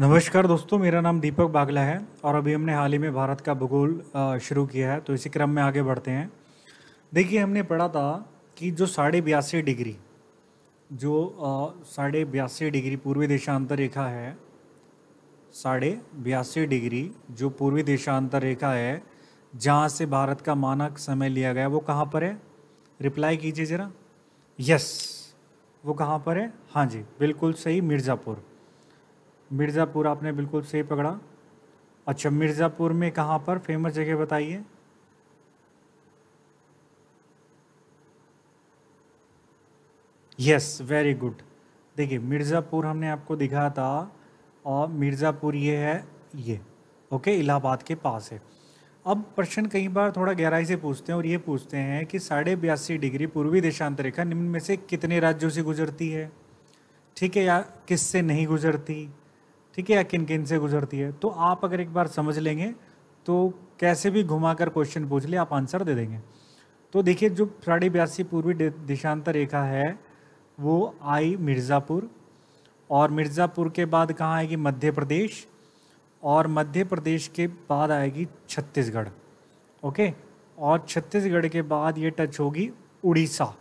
नमस्कार दोस्तों मेरा नाम दीपक बागला है और अभी हमने हाल ही में भारत का भूगोल शुरू किया है तो इसी क्रम में आगे बढ़ते हैं देखिए हमने पढ़ा था कि जो साढ़े बयासी डिग्री जो साढ़े बयासी डिग्री पूर्वी देशांतर रेखा है साढ़े बयासी डिग्री जो पूर्वी देशांतर रेखा है जहाँ से भारत का मानक समय लिया गया वो कहाँ पर है रिप्लाई कीजिए ज़रा यस वो कहाँ पर है हाँ जी बिल्कुल सही मिर्ज़ापुर मिर्ज़ापुर आपने बिल्कुल सही पकड़ा अच्छा मिर्ज़ापुर में कहाँ पर फेमस जगह बताइए यस वेरी गुड देखिए मिर्ज़ापुर हमने आपको दिखाया था और मिर्ज़ापुर ये है ये ओके इलाहाबाद के पास है अब प्रश्न कई बार थोड़ा गहराई से पूछते हैं और ये पूछते हैं कि साढ़े बयासी डिग्री पूर्वी देशांतरिका रेखा निम्न में से कितने राज्यों से गुजरती है ठीक है या किससे नहीं गुजरती ठीक है या किन किन से गुजरती है तो आप अगर एक बार समझ लेंगे तो कैसे भी घुमा कर क्वेश्चन पूछ ले आप आंसर दे देंगे तो देखिए जो साढ़े बयासी पूर्वी दिशांतर रेखा है वो आई मिर्ज़ापुर और मिर्ज़ापुर के बाद कहाँ आएगी मध्य प्रदेश और मध्य प्रदेश के बाद आएगी छत्तीसगढ़ ओके और छत्तीसगढ़ के बाद ये टच होगी उड़ीसा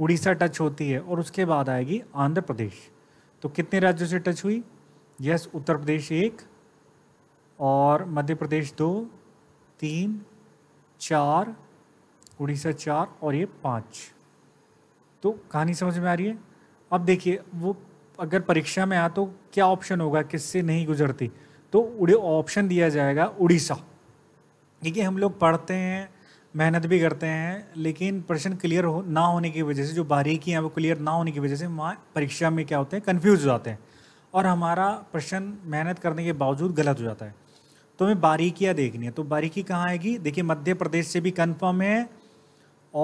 उड़ीसा टच होती है और उसके बाद आएगी आंध्र प्रदेश तो कितने राज्यों से टच हुई यस उत्तर प्रदेश एक और मध्य प्रदेश दो तीन चार उड़ीसा चार और ये पाँच तो कहानी समझ में आ रही है अब देखिए वो अगर परीक्षा में आ तो क्या ऑप्शन होगा किससे नहीं गुजरती तो उड़े ऑप्शन दिया जाएगा उड़ीसा देखिए हम लोग पढ़ते हैं मेहनत भी करते हैं लेकिन प्रश्न क्लियर हो ना होने की वजह से जो बारीकी हैं वो क्लियर ना होने की वजह से वहाँ परीक्षा में क्या होते हैं कन्फ्यूज हो जाते हैं और हमारा प्रश्न मेहनत करने के बावजूद गलत हो जाता है तो हमें बारीकियाँ देखनी है तो बारीकी कहाँ आएगी देखिए मध्य प्रदेश से भी कन्फर्म है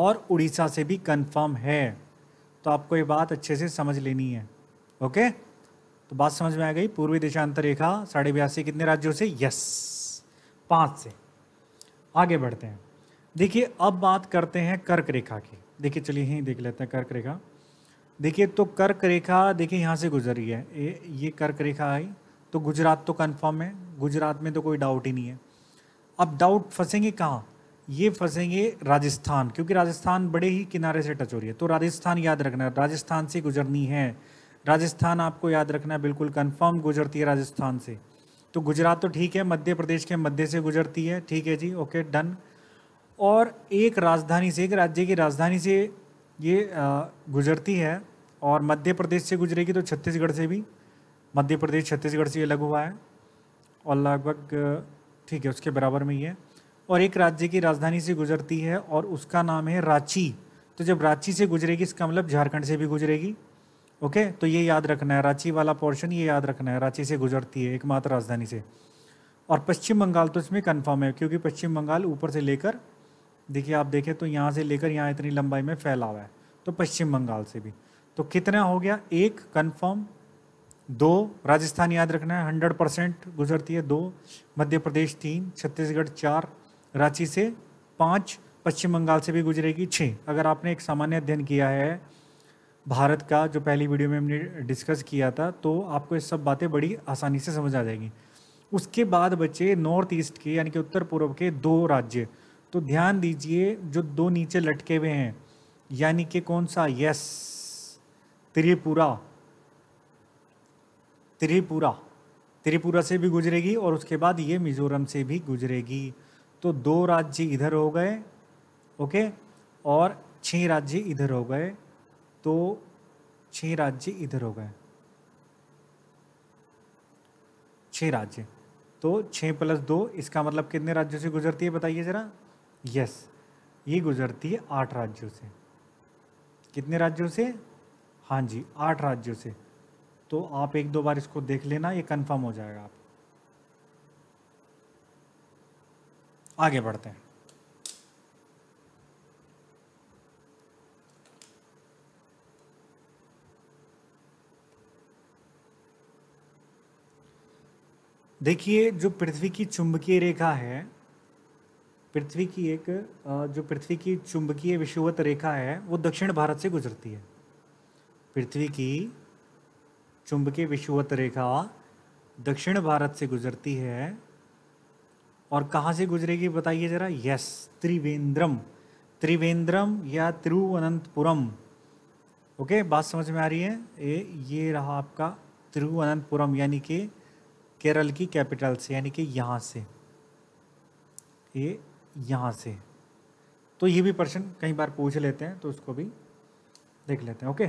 और उड़ीसा से भी कन्फर्म है तो आपको ये बात अच्छे से समझ लेनी है ओके तो बात समझ में आ गई पूर्वी देशांतर रेखा साढ़े बयासी कितने राज्यों से यस पाँच से आगे बढ़ते हैं देखिए अब बात करते हैं कर्क रेखा की देखिए चलिए यहीं देख लेते हैं कर्क रेखा देखिए तो कर्क रेखा देखिए यहाँ से गुजर रही है ये ये कर्क रेखा आई तो गुजरात तो कंफर्म है गुजरात में तो कोई डाउट ही नहीं है अब डाउट फंसेंगे कहाँ ये फंसेंगे राजस्थान क्योंकि राजस्थान बड़े ही किनारे से टच हो रही है तो राजस्थान याद रखना राजस्थान से गुजरनी है राजस्थान आपको याद रखना बिल्कुल कन्फर्म गुजरती है राजस्थान से तो गुजरात तो ठीक है मध्य प्रदेश के मध्य से गुजरती है ठीक है जी ओके डन और एक राजधानी से एक राज्य की राजधानी से ये गुजरती है और मध्य प्रदेश से गुजरेगी तो छत्तीसगढ़ से भी मध्य प्रदेश छत्तीसगढ़ से ये अलग हुआ है और लगभग ठीक है उसके बराबर में ही है और एक राज्य की राजधानी से गुजरती है और उसका नाम है रांची तो जब रांची से गुजरेगी इसका मतलब झारखंड से भी गुजरेगी ओके तो ये याद रखना है रांची वाला पोर्शन ये याद रखना है रांची से गुजरती है एकमात्र राजधानी से और पश्चिम बंगाल तो इसमें कन्फर्म है क्योंकि पश्चिम बंगाल ऊपर से लेकर देखिए आप देखें तो यहाँ से लेकर यहाँ इतनी लंबाई में फैला हुआ है तो पश्चिम बंगाल से भी तो कितना हो गया एक कन्फर्म दो राजस्थान याद रखना है हंड्रेड परसेंट गुजरती है दो मध्य प्रदेश तीन छत्तीसगढ़ चार रांची से पाँच पश्चिम बंगाल से भी गुजरेगी छः अगर आपने एक सामान्य अध्ययन किया है भारत का जो पहली वीडियो में हमने डिस्कस किया था तो आपको ये सब बातें बड़ी आसानी से समझ आ जाएगी उसके बाद बचे नॉर्थ ईस्ट के यानी कि उत्तर पूर्व के दो राज्य तो ध्यान दीजिए जो दो नीचे लटके हुए हैं यानी कि कौन सा यस त्रिपुरा त्रिपुरा त्रिपुरा से भी गुजरेगी और उसके बाद ये मिजोरम से भी गुजरेगी तो दो राज्य इधर हो गए ओके और छह राज्य इधर हो गए तो छह राज्य इधर हो गए छह राज्य तो छः प्लस दो इसका मतलब कितने राज्यों से गुजरती है बताइए ज़रा यस ये गुजरती है आठ राज्यों से कितने राज्यों से हाँ जी आठ राज्यों से तो आप एक दो बार इसको देख लेना ये कंफर्म हो जाएगा आप आगे बढ़ते हैं देखिए जो पृथ्वी की चुंबकीय रेखा है पृथ्वी की एक जो पृथ्वी की चुंबकीय विषुवत रेखा है वो दक्षिण भारत से गुजरती है पृथ्वी की चुंबकीय विषुवत रेखा दक्षिण भारत से गुजरती है और कहाँ से गुजरेगी बताइए ज़रा यस त्रिवेंद्रम त्रिवेंद्रम या तिरुवनंतपुरम ओके बात समझ में आ रही है ए, ये रहा आपका तिरुवनंतपुरम यानी कि केरल की कैपिटल से यानी कि यहाँ से ये यहाँ से तो ये भी प्रश्न कई बार पूछ लेते हैं तो उसको भी देख लेते हैं ओके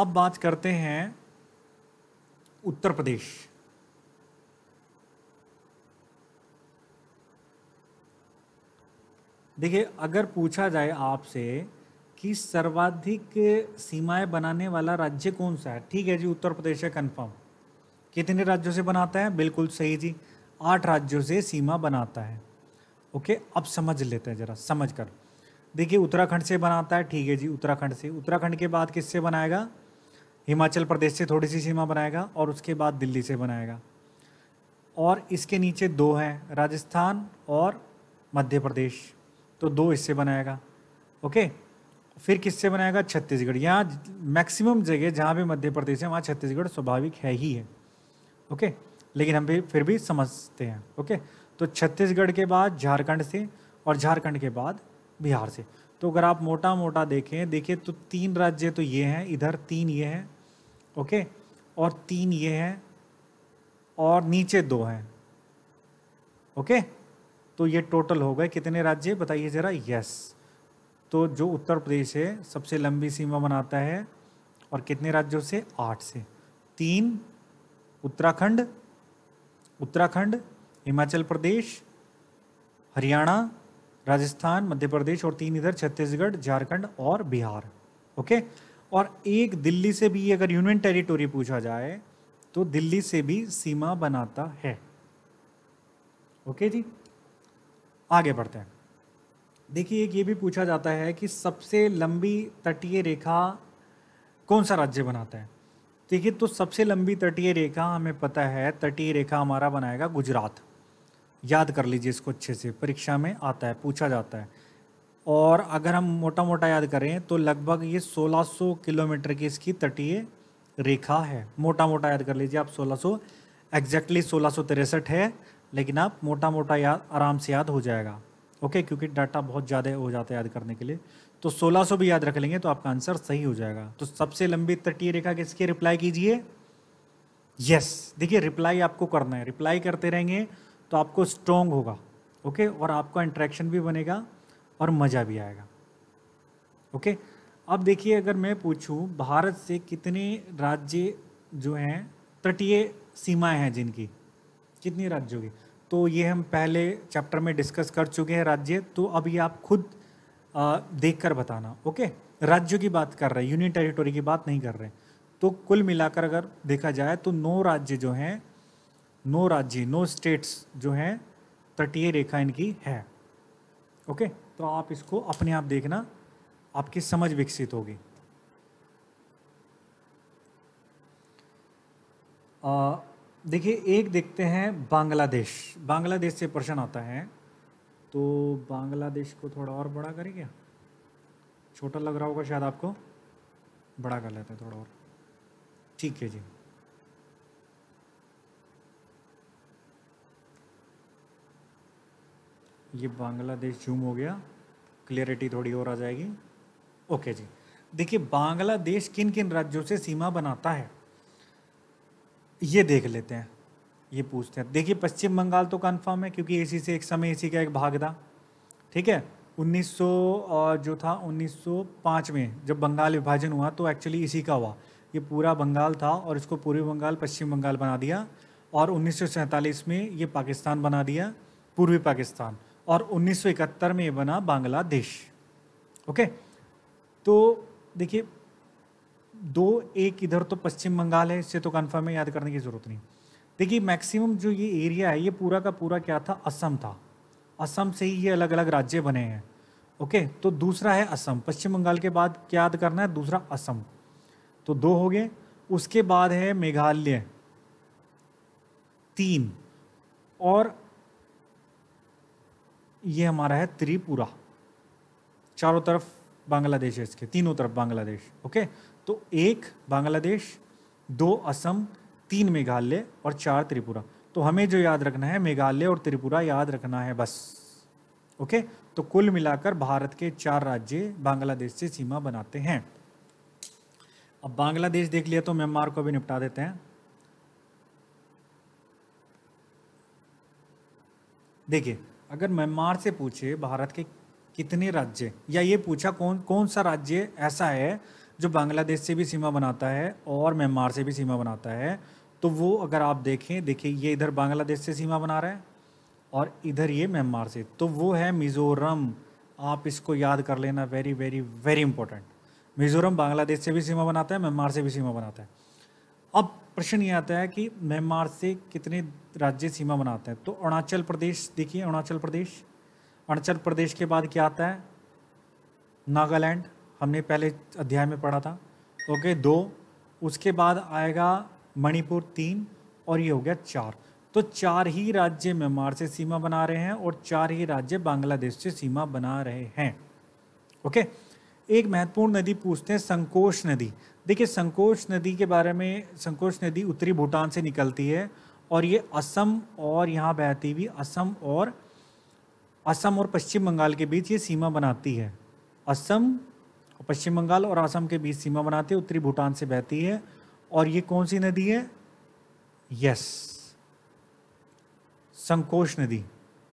अब बात करते हैं उत्तर प्रदेश देखिए अगर पूछा जाए आपसे कि सर्वाधिक सीमाएं बनाने वाला राज्य कौन सा है ठीक है जी उत्तर प्रदेश है कंफर्म कितने राज्यों से बनाता है बिल्कुल सही जी आठ राज्यों से सीमा बनाता है ओके अब समझ लेते हैं ज़रा समझ कर देखिए उत्तराखंड से बनाता है ठीक है जी उत्तराखंड से उत्तराखंड के बाद किससे बनाएगा हिमाचल प्रदेश से थोड़ी सी सीमा बनाएगा और उसके बाद दिल्ली से बनाएगा और इसके नीचे दो हैं राजस्थान और मध्य प्रदेश तो दो इससे बनाएगा ओके फिर किससे बनाएगा छत्तीसगढ़ यहाँ मैक्सिमम जगह जहाँ भी मध्य प्रदेश है वहाँ छत्तीसगढ़ स्वाभाविक है ही है ओके लेकिन हम भी फिर भी समझते हैं ओके तो छत्तीसगढ़ के बाद झारखंड से और झारखंड के बाद बिहार से तो अगर आप मोटा मोटा देखें देखिए तो तीन राज्य तो ये हैं इधर तीन ये हैं ओके और तीन ये हैं और नीचे दो हैं ओके तो ये टोटल हो गए कितने राज्य बताइए ज़रा यस तो जो उत्तर प्रदेश है सबसे लंबी सीमा बनाता है और कितने राज्यों से आठ से तीन उत्तराखंड उत्तराखंड हिमाचल प्रदेश हरियाणा राजस्थान मध्य प्रदेश और तीन इधर छत्तीसगढ़ झारखंड और बिहार ओके और एक दिल्ली से भी अगर यूनियन टेरिटोरी पूछा जाए तो दिल्ली से भी सीमा बनाता है ओके जी आगे बढ़ते हैं देखिए एक ये भी पूछा जाता है कि सबसे लंबी तटीय रेखा कौन सा राज्य बनाता है देखिए तो सबसे लंबी तटीय रेखा हमें पता है तटीय रेखा हमारा बनाएगा गुजरात याद कर लीजिए इसको अच्छे से परीक्षा में आता है पूछा जाता है और अगर हम मोटा मोटा याद करें तो लगभग ये 1600 किलोमीटर की इसकी तटीय रेखा है मोटा मोटा याद कर लीजिए आप 1600 एग्जैक्टली सोलह है लेकिन आप मोटा मोटा याद आराम से याद हो जाएगा ओके क्योंकि डाटा बहुत ज़्यादा हो जाता है याद करने के लिए तो 1600 भी याद रख लेंगे तो आपका आंसर सही हो जाएगा तो सबसे लंबी तटीय रेखा किसकी रिप्लाई कीजिए यस देखिए रिप्लाई आपको करना है रिप्लाई करते रहेंगे तो आपको स्ट्रोंग होगा ओके और आपका इंट्रैक्शन भी बनेगा और मज़ा भी आएगा ओके अब देखिए अगर मैं पूछूं भारत से कितने राज्य जो हैं तटीय सीमाएं हैं जिनकी कितने राज्यों की तो ये हम पहले चैप्टर में डिस्कस कर चुके हैं राज्य तो अब ये आप खुद देख कर बताना ओके राज्यों की बात कर रहे हैं यूनियन टेरिटोरी की बात नहीं कर रहे तो कुल मिलाकर अगर देखा जाए तो नौ राज्य जो हैं नो राज्य नो स्टेट्स जो हैं तटीय रेखा इनकी है ओके तो आप इसको अपने आप देखना आपकी समझ विकसित होगी देखिए एक देखते हैं बांग्लादेश बांग्लादेश से प्रश्न आता है तो बांग्लादेश को थोड़ा और बड़ा करें क्या छोटा लग रहा होगा शायद आपको बड़ा कर लेते हैं थोड़ा और ठीक है जी ये बांग्लादेश जूम हो गया क्लियरिटी थोड़ी और आ जाएगी ओके जी देखिए बांग्लादेश किन किन राज्यों से सीमा बनाता है ये देख लेते हैं ये पूछते हैं देखिए पश्चिम बंगाल तो कन्फर्म है क्योंकि इसी से एक समय इसी का एक भाग था ठीक है 1900 जो था 1905 में जब बंगाल विभाजन हुआ तो एक्चुअली इसी का हुआ ये पूरा बंगाल था और इसको पूर्वी बंगाल पश्चिम बंगाल बना दिया और उन्नीस में ये पाकिस्तान बना दिया पूर्वी पाकिस्तान और 1971 में बना बांग्लादेश ओके तो देखिए दो एक इधर तो पश्चिम बंगाल है इससे तो कन्फर्म है याद करने की ज़रूरत नहीं देखिए मैक्सिमम जो ये एरिया है ये पूरा का पूरा क्या था असम था असम से ही ये अलग अलग राज्य बने हैं ओके तो दूसरा है असम पश्चिम बंगाल के बाद क्या याद करना है दूसरा असम तो दो हो गए उसके बाद है मेघालय तीन और ये हमारा है त्रिपुरा चारों तरफ बांग्लादेश है इसके तीनों तरफ बांग्लादेश ओके तो एक बांग्लादेश दो असम तीन मेघालय और चार त्रिपुरा तो हमें जो याद रखना है मेघालय और त्रिपुरा याद रखना है बस ओके तो कुल मिलाकर भारत के चार राज्य बांग्लादेश से सीमा बनाते हैं अब बांग्लादेश देख लिया तो म्यांमार को भी निपटा देते हैं देखिए अगर म्यांमार से पूछे भारत के कितने राज्य या ये पूछा कौन कौन सा राज्य ऐसा है जो बांग्लादेश से भी सीमा बनाता है और म्यांमार से भी सीमा बनाता है तो वो अगर आप देखें देखिए ये इधर बांग्लादेश से सीमा बना रहा है और इधर ये म्यांमार से तो वो है मिज़ोरम आप इसको याद कर लेना very very very important Mizoram Bangladesh से भी सीमा बनाता है म्यांमार से भी सीमा बनाता है अब प्रश्न ये आता है कि म्यांमार से कितने राज्य सीमा बनाते हैं तो अरुणाचल प्रदेश देखिए अरुणाचल प्रदेश अरुणाचल प्रदेश के बाद क्या आता है नागालैंड हमने पहले अध्याय में पढ़ा था ओके दो उसके बाद आएगा मणिपुर तीन और ये हो गया चार तो चार ही राज्य म्यांमार से सीमा बना रहे हैं और चार ही राज्य बांग्लादेश से सीमा बना रहे हैं ओके okay? एक महत्वपूर्ण नदी पूछते हैं संकोच नदी देखिए संकोच नदी के बारे में संकोच नदी उत्तरी भूटान से निकलती है और ये असम और यहाँ बहती हुई असम और असम और पश्चिम बंगाल के बीच ये सीमा बनाती है असम पश्चिम बंगाल और असम के बीच सीमा बनाती है उत्तरी भूटान से बहती है और ये कौन सी नदी है यस संकोच नदी